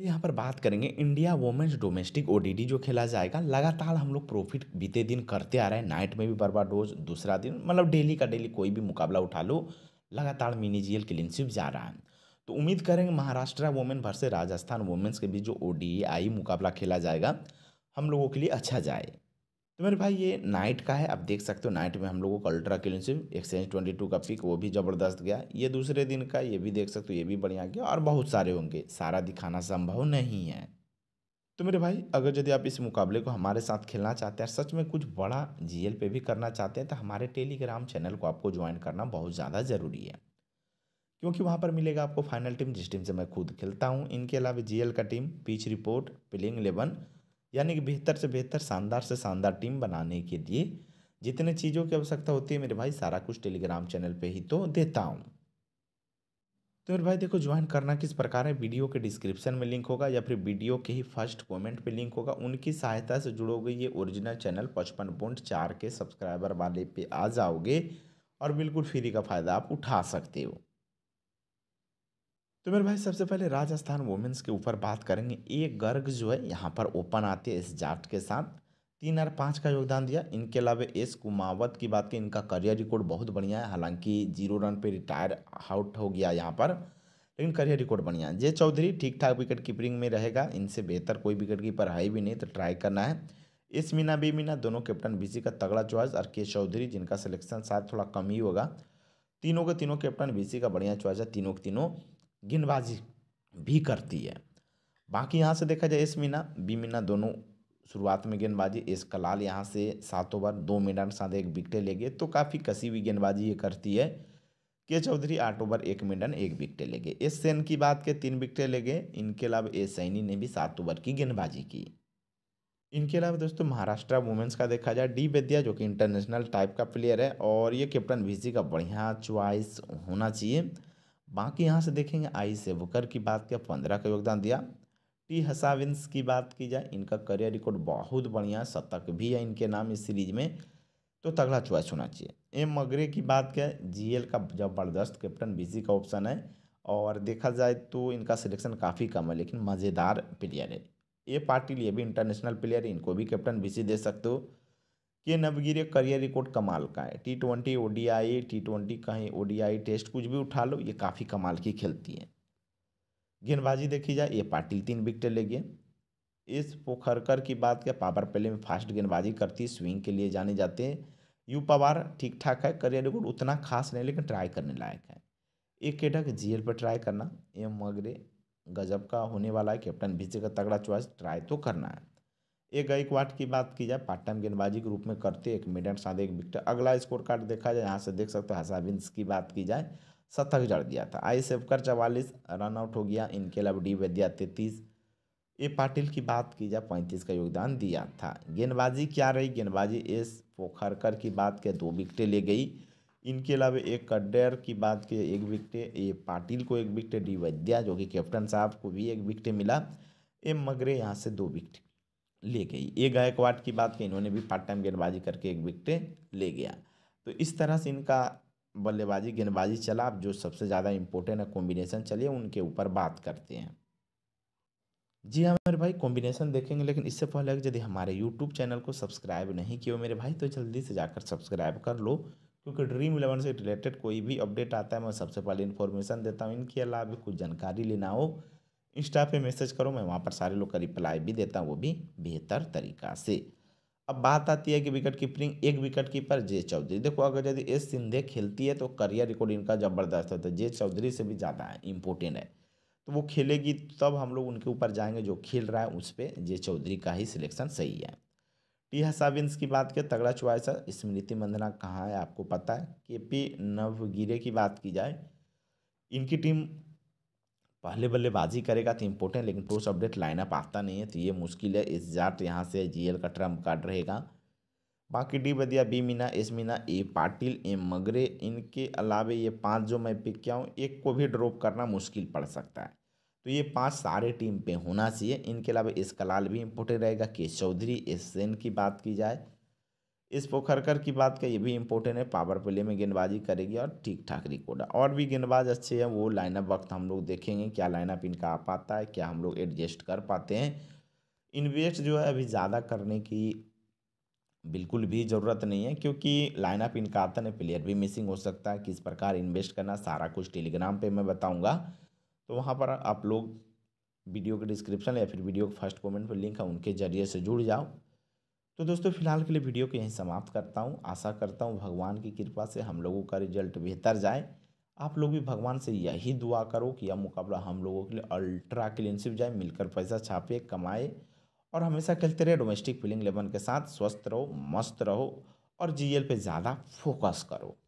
चलिए यहाँ पर बात करेंगे इंडिया वोमेंस डोमेस्टिक ओडीडी जो खेला जाएगा लगातार हम लोग प्रॉफिट बीते दिन करते आ रहे हैं नाइट में भी डोज दूसरा दिन मतलब डेली का डेली कोई भी मुकाबला उठा लो लगातार मिनीजियल क्लीनशिप जा रहा है तो उम्मीद करेंगे महाराष्ट्र वोमेन भरसे राजस्थान वोमेंस के बीच जो ओ मुकाबला खेला जाएगा हम लोगों के लिए अच्छा जाए तो मेरे भाई ये नाइट का है आप देख सकते हो नाइट में हम लोगों को अल्ट्रा क्लिनसिव एक्सचेंज ट्वेंटी टू का पिक वो भी ज़बरदस्त गया ये दूसरे दिन का ये भी देख सकते हो ये भी बढ़िया गया और बहुत सारे होंगे सारा दिखाना संभव नहीं है तो मेरे भाई अगर यदि आप इस मुकाबले को हमारे साथ खेलना चाहते हैं सच में कुछ बड़ा जी पे भी करना चाहते हैं तो हमारे टेलीग्राम चैनल को आपको ज्वाइन करना बहुत ज़्यादा ज़रूरी है क्योंकि वहाँ पर मिलेगा आपको फाइनल टीम जिस टीम से मैं खुद खेलता हूँ इनके अलावा जी का team pitch report playing eleven यानी कि बेहतर से बेहतर शानदार से शानदार टीम बनाने के लिए जितने चीज़ों की आवश्यकता होती है मेरे भाई सारा कुछ टेलीग्राम चैनल पे ही तो देता हूँ तो मेरे भाई देखो ज्वाइन करना किस प्रकार है वीडियो के डिस्क्रिप्शन में लिंक होगा या फिर वीडियो के ही फर्स्ट कमेंट पे लिंक होगा उनकी सहायता से जुड़ोगे ये ओरिजिनल चैनल पचपन पॉइंट चार के सब्सक्राइबर वाले पे आ जाओगे और बिल्कुल फ्री का फ़ायदा आप उठा सकते हो तो मेरे भाई सबसे पहले राजस्थान वुमेंस के ऊपर बात करेंगे एक गर्ग जो है यहाँ पर ओपन आते हैं इस जाट के साथ तीन और पाँच का योगदान दिया इनके अलावा एस कुमावत की बात की इनका करियर रिकॉर्ड बहुत बढ़िया है हालांकि जीरो रन पे रिटायर आउट हो गया यहाँ पर लेकिन करियर रिकॉर्ड बढ़िया है जय चौधरी ठीक ठाक विकेट कीपरिंग में रहेगा इनसे बेहतर कोई विकेट कीपर है भी नहीं तो ट्राई करना है इस मीना बी मीना दोनों कैप्टन बीसी का तगड़ा चॉइस और के चौधरी जिनका सिलेक्शन शायद थोड़ा कम ही होगा तीनों के तीनों कैप्टन बीसी का बढ़िया चॉइस है तीनों के तीनों गेंदबाजी भी करती है बाकी यहाँ से देखा जाए एस मीना बी मीना दोनों शुरुआत में गेंदबाजी एस कलाल यहाँ से सात ओवर दो मिनट साथ एक विकटे ले गए तो काफ़ी कसी हुई गेंदबाजी ये करती है के चौधरी आठ ओवर एक मिनट एक विकटे ले गए एस सेन की बात के तीन विकटें ले गए इनके अलावा ए सैनी ने भी सात ओवर की गेंदबाजी की इनके अलावा दोस्तों महाराष्ट्र वुमेंस का देखा जाए डी बेदिया जो कि इंटरनेशनल टाइप का प्लेयर है और ये कैप्टन वी का बढ़िया च्वाइस होना चाहिए बाकी यहाँ से देखेंगे आई से वुकर की बात किया पंद्रह का योगदान दिया टी हसाविंस की बात की जाए इनका करियर रिकॉर्ड बहुत बढ़िया शतक भी है इनके नाम इस सीरीज में तो तगड़ा चॉइस होना चाहिए एम मगरे की बात क्या जीएल का जबरदस्त कैप्टन बिजी का ऑप्शन है और देखा जाए तो इनका सिलेक्शन काफ़ी कम है लेकिन मज़ेदार प्लेयर है ये पार्टी लिए भी इंटरनेशनल प्लेयर इनको भी कैप्टन बी दे सकते हो के नवगिर करियर रिकॉर्ड कमाल का है T twenty I T twenty कहीं आई टेस्ट कुछ भी उठा लो ये काफ़ी कमाल की खेलती हैं गेंदबाजी देखी जाए ये पाटिल तीन विकेट ले गए इस पोखरकर की बात क्या पावर प्ले में फास्ट गेंदबाजी करती है स्विंग के लिए जाने जाते हैं यू पवार ठीक ठाक है करियर रिकॉर्ड उतना खास नहीं लेकिन ट्राई करने लायक है एक केडक जीएल पर ट्राई करना एम मगरे गजब का होने वाला है कैप्टन विजय का तगड़ा चॉइस ट्राई तो करना है एक एक वाट की बात की जाए पार्ट टाइम गेंदबाजी के रूप में करते एक मिडन साथ एक विक्टर अगला स्कोर कार्ड देखा जाए यहाँ से देख सकते हो हसाबिन्स की बात की जाए शतक जड़ दिया था आई सेवकर चवालीस रन आउट हो गया इनके अलावा डी वैद्या तैतीस ए पाटिल की बात की जाए पैंतीस का योगदान दिया था गेंदबाजी क्या रही गेंदबाजी एस पोखरकर की बात के दो विकटें ले गई इनके अलावा एक कड्डेर की बात की एक विकटें ए पाटिल को एक विकट डी वैद्या जो कि कैप्टन साहब को भी एक विकट मिला ए मगरे यहाँ से दो विकट ले गई ये गायकवाड़ की बात की इन्होंने भी पार्ट टाइम गेंदबाजी करके एक विकेट ले गया तो इस तरह से इनका बल्लेबाजी गेंदबाजी चला अब जो सबसे ज़्यादा इम्पोर्टेंट है कॉम्बिनेशन चलिए उनके ऊपर बात करते हैं जी हाँ मेरे भाई कॉम्बिनेशन देखेंगे लेकिन इससे पहले यदि हमारे यूट्यूब चैनल को सब्सक्राइब नहीं किया मेरे भाई तो जल्दी से जाकर सब्सक्राइब कर लो क्योंकि ड्रीम इलेवन से रिलेटेड कोई भी अपडेट आता है मैं सबसे पहले इन्फॉर्मेशन देता हूँ इनके अलावा भी कुछ जानकारी लेना हो इंस्टा पे मैसेज करो मैं वहाँ पर सारे लोग का रिप्लाई भी देता हूँ वो भी बेहतर तरीका से अब बात आती है कि विकेट कीपरिंग एक विकेट कीपर जे चौधरी देखो अगर यदि एस सिंधे खेलती है तो करियर रिकॉर्ड इनका जबरदस्त है तो जे चौधरी से भी ज़्यादा है इम्पोर्टेंट है तो वो खेलेगी तब हम लोग उनके ऊपर जाएंगे जो खेल रहा है उस पर जे चौधरी का ही सिलेक्शन सही है टी हसाविंस की बात करें तगड़ा चॉइस है स्मृति मंदना कहाँ है आपको पता है के पी नवगिरे की बात की जाए इनकी टीम पहले बल्लेबाजी करेगा तो इम्पोर्टेंट लेकिन टोस अपडेट लाइनअप आता नहीं है तो ये मुश्किल है इस जाट तो यहाँ से जीएल का ट्रम्प कार्ड रहेगा बाकी D Badiya B Meena S Meena A Patil M Magre इनके अलावे ये पांच जो मैं पिक किया हूँ एक को भी ड्रॉप करना मुश्किल पड़ सकता है तो ये पांच सारे टीम पे होना चाहिए इनके अलावा एस कलाल भी इम्पोर्टेंट रहेगा के चौधरी एस सेन की बात की जाए इस पोखरकर की बात का ये भी इम्पोर्टेंट है पावर प्ले में गेंदबाजी करेगी और ठीक ठाक रिकॉर्ड और भी गेंदबाज अच्छे हैं वो लाइनअप वक्त हम लोग देखेंगे क्या लाइनअप इनका आ पाता है क्या हम लोग एडजस्ट कर पाते हैं इन्वेस्ट जो है अभी ज़्यादा करने की बिल्कुल भी ज़रूरत नहीं है क्योंकि लाइनअप इनका आता नहीं प्लेयर भी मिसिंग हो सकता है किस प्रकार इन्वेस्ट करना सारा कुछ टेलीग्राम पर मैं बताऊँगा तो वहाँ पर आप लोग वीडियो के डिस्क्रिप्शन या फिर वीडियो के फर्स्ट कॉमेंट पर लिंक है उनके ज़रिए से जुड़ जाओ तो दोस्तों फिलहाल के लिए वीडियो को यहीं समाप्त करता हूँ आशा करता हूँ भगवान की कृपा से हम लोगों का रिजल्ट बेहतर जाए आप लोग भी भगवान से यही दुआ करो कि यह मुकाबला हम लोगों के लिए अल्ट्रा क्लिनशिप जाए मिलकर पैसा छापे कमाए और हमेशा खेलते रहे डोमेस्टिक फिलिंग लेवन के साथ स्वस्थ रहो मस्त रहो और जीएल पे ज़्यादा फोकस करो